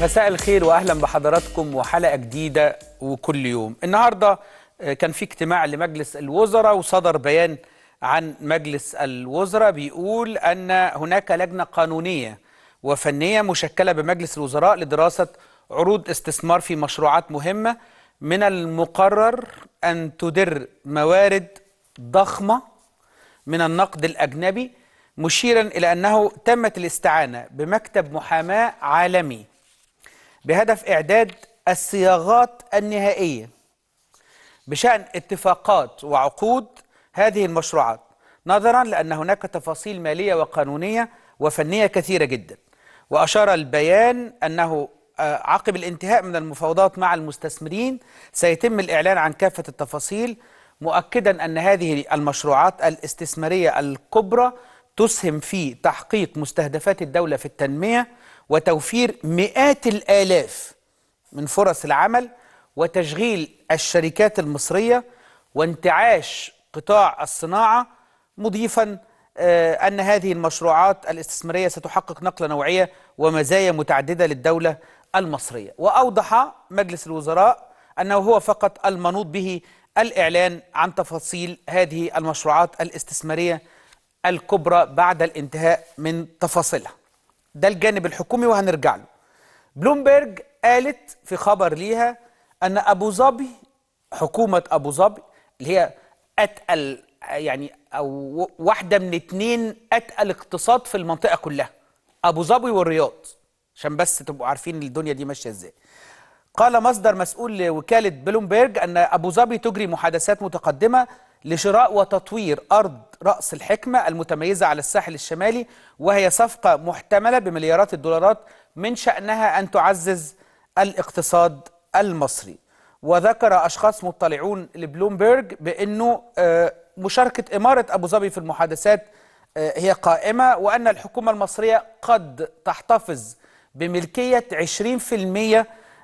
مساء الخير واهلا بحضراتكم وحلقه جديده وكل يوم النهارده آه، كان في اجتماع لمجلس الوزراء وصدر بيان عن مجلس الوزراء بيقول ان هناك لجنه قانونيه وفنيه مشكله بمجلس الوزراء لدراسه عروض استثمار في مشروعات مهمه من المقرر ان تدر موارد ضخمه من النقد الاجنبي مشيرا الى انه تمت الاستعانه بمكتب محاماه عالمي بهدف إعداد الصياغات النهائية بشأن اتفاقات وعقود هذه المشروعات نظرا لأن هناك تفاصيل مالية وقانونية وفنية كثيرة جدا وأشار البيان أنه آه، عقب الانتهاء من المفاوضات مع المستثمرين سيتم الإعلان عن كافة التفاصيل مؤكدا أن هذه المشروعات الاستثمارية الكبرى تسهم في تحقيق مستهدفات الدولة في التنمية وتوفير مئات الآلاف من فرص العمل وتشغيل الشركات المصرية وانتعاش قطاع الصناعة مضيفا آه، أن هذه المشروعات الاستثمارية ستحقق نقلة نوعية ومزايا متعددة للدولة المصرية وأوضح مجلس الوزراء أنه هو فقط المنوط به الإعلان عن تفاصيل هذه المشروعات الاستثمارية الكبرى بعد الانتهاء من تفاصيلها ده الجانب الحكومي وهنرجع له بلومبرج قالت في خبر ليها أن أبو ظبي حكومة أبو ظبي اللي هي أتقل يعني أو واحدة من اتنين أتقل اقتصاد في المنطقة كلها أبو ظبي والرياض عشان بس تبقوا عارفين الدنيا دي ماشية إزاي قال مصدر مسؤول لوكالة بلومبرج أن أبو ظبي تجري محادثات متقدمة لشراء وتطوير أرض رأس الحكمة المتميزة على الساحل الشمالي وهي صفقة محتملة بمليارات الدولارات من شأنها أن تعزز الاقتصاد المصري وذكر أشخاص مطلعون لبلومبرج بأنه آه، مشاركة إمارة أبو ظبي في المحادثات آه، هي قائمة وأن الحكومة المصرية قد تحتفظ بملكية 20%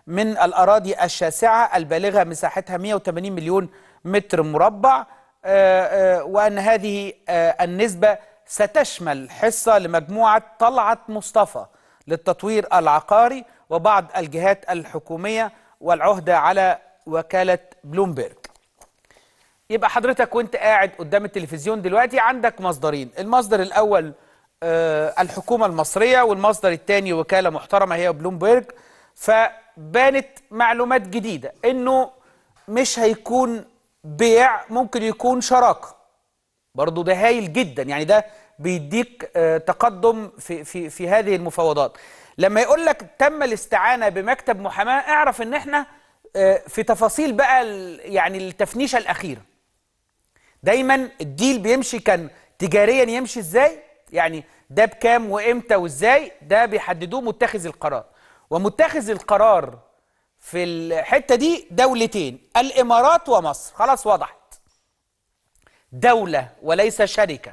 من الأراضي الشاسعة البالغة مساحتها 180 مليون متر مربع آه، آه، وأن هذه آه، النسبة ستشمل حصة لمجموعة طلعت مصطفى للتطوير العقاري وبعض الجهات الحكومية والعهدة على وكالة بلومبرج يبقى حضرتك وانت قاعد قدام التلفزيون دلوقتي عندك مصدرين المصدر الأول الحكومة المصرية والمصدر الثاني وكالة محترمة هي بلومبرج فبانت معلومات جديدة انه مش هيكون بيع ممكن يكون شراكه برضو ده هايل جدا يعني ده بيديك آه، تقدم في في في هذه المفاوضات لما يقول لك تم الاستعانه بمكتب محاماه اعرف ان احنا آه، في تفاصيل بقى يعني التفنيشه الاخيره دايما الديل بيمشي كان تجاريا يمشي ازاي يعني ده بكام وامتى وازاي ده بيحددوه متخذ القرار ومتخذ القرار في الحتة دي دولتين الإمارات ومصر خلاص وضحت دولة وليس شركة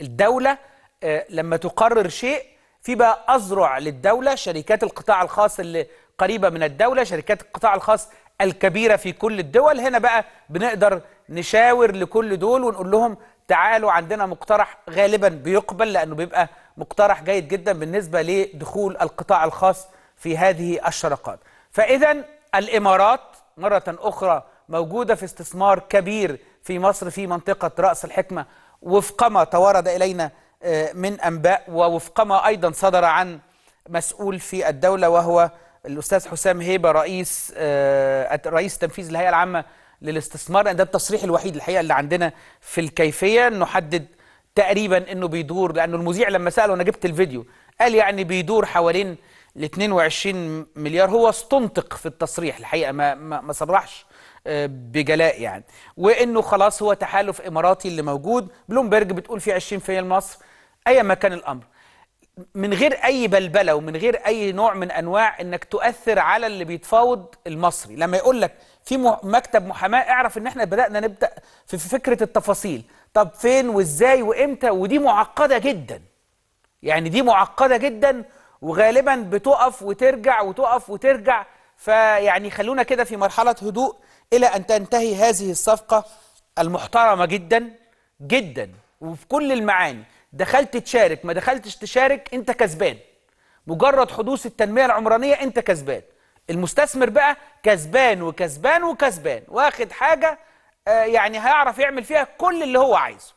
الدولة آه، لما تقرر شيء في بقى أزرع للدولة شركات القطاع الخاص اللي قريبة من الدولة شركات القطاع الخاص الكبيرة في كل الدول هنا بقى بنقدر نشاور لكل دول ونقول لهم تعالوا عندنا مقترح غالبا بيقبل لأنه بيبقى مقترح جيد جدا بالنسبة لدخول القطاع الخاص في هذه الشراكات فإذا الإمارات مرة أخرى موجودة في استثمار كبير في مصر في منطقة رأس الحكمة وفق ما تورد إلينا آه، من أنباء ووفق ما أيضا صدر عن مسؤول في الدولة وهو الأستاذ حسام هيبة رئيس آه، رئيس تنفيذ الهيئة العامة للاستثمار ده التصريح الوحيد الحقيقة اللي عندنا في الكيفية نحدد تقريبا انه بيدور لانه المذيع لما ساله انا جبت الفيديو قال يعني بيدور حوالين ل 22 مليار هو استنطق في التصريح الحقيقه ما ما, ما صرحش آه، بجلاء يعني وانه خلاص هو تحالف اماراتي اللي موجود بلومبرج بتقول في 20% لمصر ايا ما كان الامر من غير اي بلبله ومن غير اي نوع من انواع انك تؤثر على اللي بيتفاوض المصري لما يقول لك في مكتب محاماه اعرف ان احنا بدانا نبدا في فكره التفاصيل طب فين وازاي وامتى ودي معقده جدا يعني دي معقده جدا وغالبا بتقف وترجع وتقف وترجع فيعني خلونا كده في مرحلة هدوء إلى أن تنتهي هذه الصفقة المحترمة جدا جدا وفي كل المعاني دخلت تشارك ما دخلتش تشارك أنت كسبان مجرد حدوث التنمية العمرانية أنت كسبان المستثمر بقى كسبان وكسبان وكسبان واخد حاجة آه، يعني هيعرف يعمل فيها كل اللي هو عايزه